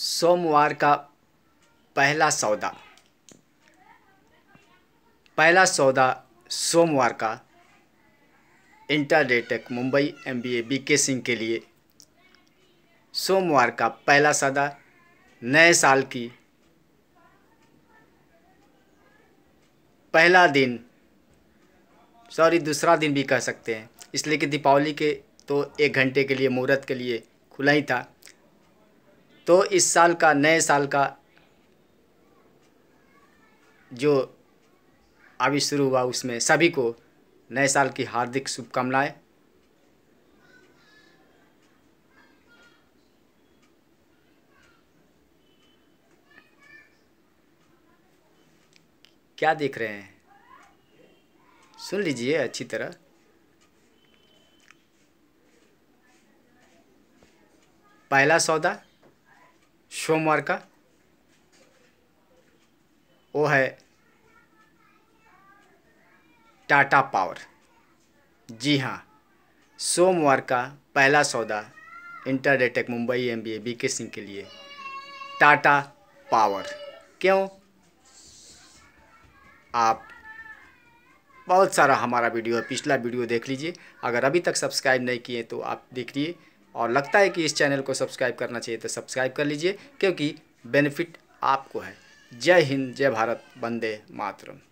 सोमवार का पहला सौदा पहला सौदा सोमवार का इंटरडेटेक Mumbai M B A B K Singh के लिए सोमवार का पहला सौदा नए साल की पहला दिन सॉरी दूसरा दिन भी कह सकते हैं इसलिए कि दीपावली के तो एक घंटे के लिए मुहूर्त के लिए खुला ही था तो इस साल का नए साल का जो अभी शुरू हुआ उसमें सभी को नए साल की हार्दिक शुभकामनाएं क्या देख रहे हैं सुन लीजिए अच्छी तरह पहला सौदा सोमवार का वो है टाटा पावर जी हाँ सोमवार का पहला सौदा इंटरडेटेक Mumbai M B A B K Singh के लिए टाटा पावर क्यों आप बहुत सारा हमारा वीडियो है पिछला वीडियो देख लीजिए अगर अभी तक सब्सक्राइब नहीं किए तो आप देख लीजिए और लगता है कि इस चैनल को सब्सक्राइब करना चाहिए तो सब्सक्राइब कर लीजिए क्योंकि बेनिफिट आपको है जय हिंद जय भारत वंदे मातरम